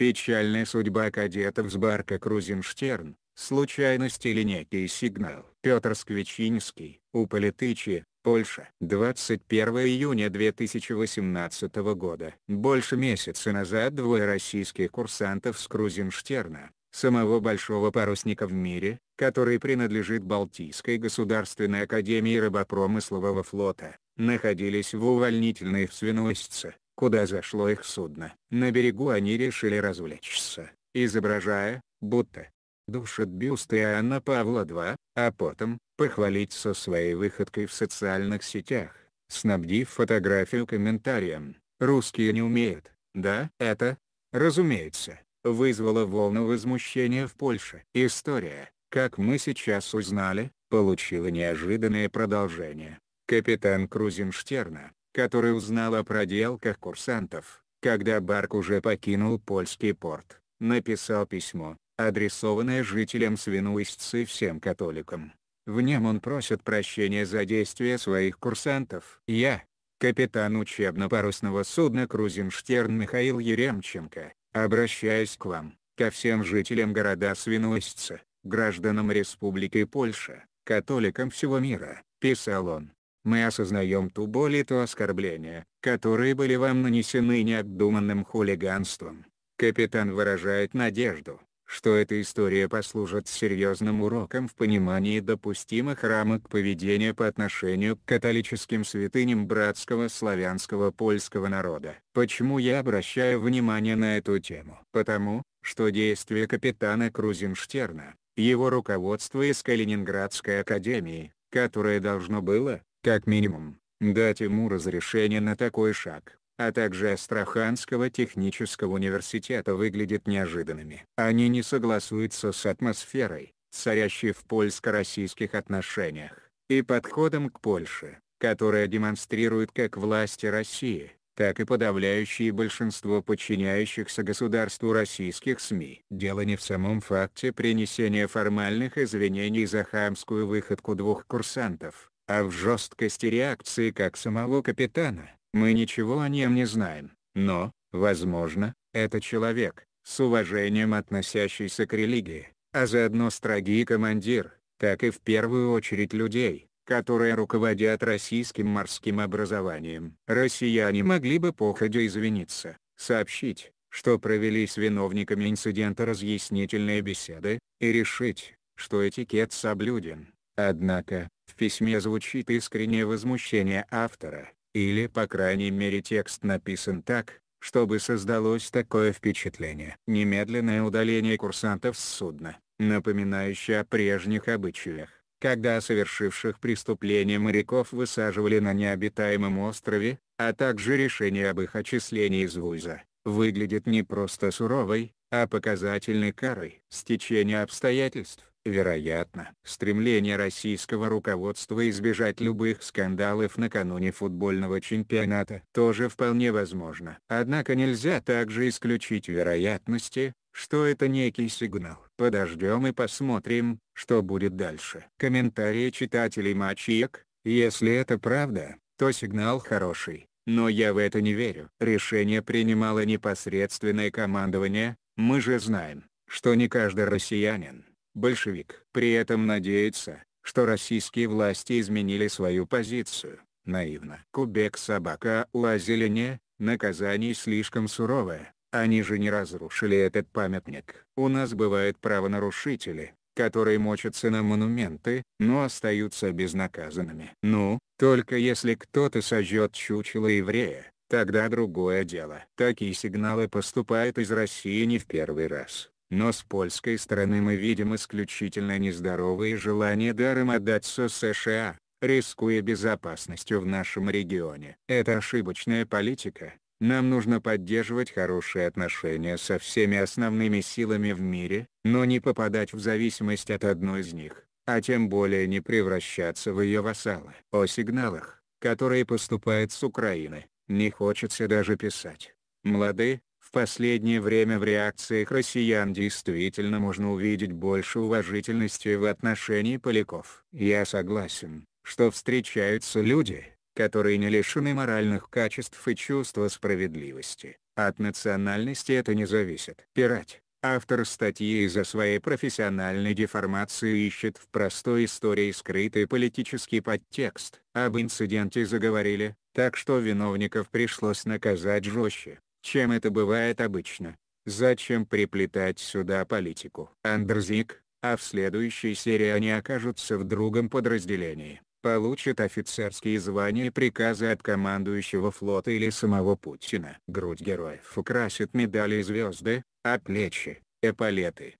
Печальная судьба кадетов с барка Крузенштерн, случайность или некий сигнал. Петр Сквичинский, Уполитычи, Польша. 21 июня 2018 года. Больше месяца назад двое российских курсантов с Крузенштерна, самого большого парусника в мире, который принадлежит Балтийской государственной академии рыбопромыслового флота, находились в увольнительной в Свинуэсце куда зашло их судно. На берегу они решили развлечься, изображая, будто душат бюсты Иоанна Павла II, а потом, похвалиться своей выходкой в социальных сетях, снабдив фотографию комментарием «Русские не умеют, да?» Это, разумеется, вызвало волну возмущения в Польше. История, как мы сейчас узнали, получила неожиданное продолжение. Капитан Крузенштерна, который узнал о проделках курсантов, когда Барк уже покинул польский порт, написал письмо, адресованное жителям Свинуистцы и всем католикам. В нем он просит прощения за действия своих курсантов. Я, капитан учебно-парусного судна «Крузенштерн» Михаил Еремченко, обращаюсь к вам, ко всем жителям города Свинуистца, гражданам Республики Польша, католикам всего мира, писал он. Мы осознаем ту боль и то оскорбление, которые были вам нанесены необдуманным хулиганством. Капитан выражает надежду, что эта история послужит серьезным уроком в понимании допустимых рамок поведения по отношению к католическим святыням братского славянского польского народа. Почему я обращаю внимание на эту тему? Потому, что действия капитана Крузенштерна, его руководство из Калининградской академии, которое должно было, как минимум, дать ему разрешение на такой шаг, а также Астраханского технического университета выглядит неожиданными. Они не согласуются с атмосферой, царящей в польско-российских отношениях, и подходом к Польше, которая демонстрирует как власти России, так и подавляющее большинство подчиняющихся государству российских СМИ. Дело не в самом факте принесения формальных извинений за хамскую выходку двух курсантов, а в жесткости реакции как самого капитана, мы ничего о нем не знаем, но, возможно, это человек, с уважением относящийся к религии, а заодно строгий командир, так и в первую очередь людей, которые руководят российским морским образованием. Россияне могли бы походя извиниться, сообщить, что провели с виновниками инцидента разъяснительные беседы, и решить, что этикет соблюден. Однако, в письме звучит искреннее возмущение автора, или по крайней мере текст написан так, чтобы создалось такое впечатление. Немедленное удаление курсантов с судна, напоминающее о прежних обычаях, когда совершивших преступление моряков высаживали на необитаемом острове, а также решение об их отчислении из вуза, выглядит не просто суровой, а показательной карой. Стечение обстоятельств Вероятно, стремление российского руководства избежать любых скандалов накануне футбольного чемпионата тоже вполне возможно. Однако нельзя также исключить вероятности, что это некий сигнал. Подождем и посмотрим, что будет дальше. Комментарии читателей Мачиек, если это правда, то сигнал хороший, но я в это не верю. Решение принимало непосредственное командование, мы же знаем, что не каждый россиянин большевик. При этом надеется, что российские власти изменили свою позицию, наивно. Кубек собака о зелене, наказание слишком суровое, они же не разрушили этот памятник. У нас бывают правонарушители, которые мочатся на монументы, но остаются безнаказанными. Ну, только если кто-то сожжет чучело еврея, тогда другое дело. Такие сигналы поступают из России не в первый раз. Но с польской стороны мы видим исключительно нездоровые желания даром отдаться США, рискуя безопасностью в нашем регионе. Это ошибочная политика. Нам нужно поддерживать хорошие отношения со всеми основными силами в мире, но не попадать в зависимость от одной из них, а тем более не превращаться в ее вассалы. О сигналах, которые поступают с Украины, не хочется даже писать. Молодые? В последнее время в реакциях россиян действительно можно увидеть больше уважительности в отношении поляков. Я согласен, что встречаются люди, которые не лишены моральных качеств и чувства справедливости. От национальности это не зависит. Пирать. Автор статьи из-за своей профессиональной деформации ищет в простой истории скрытый политический подтекст. Об инциденте заговорили, так что виновников пришлось наказать жестче чем это бывает обычно. Зачем приплетать сюда политику? Андерзик, а в следующей серии они окажутся в другом подразделении, получат офицерские звания и приказы от командующего флота или самого Путина. Грудь героев украсит медали и звезды, а плечи — эполеты.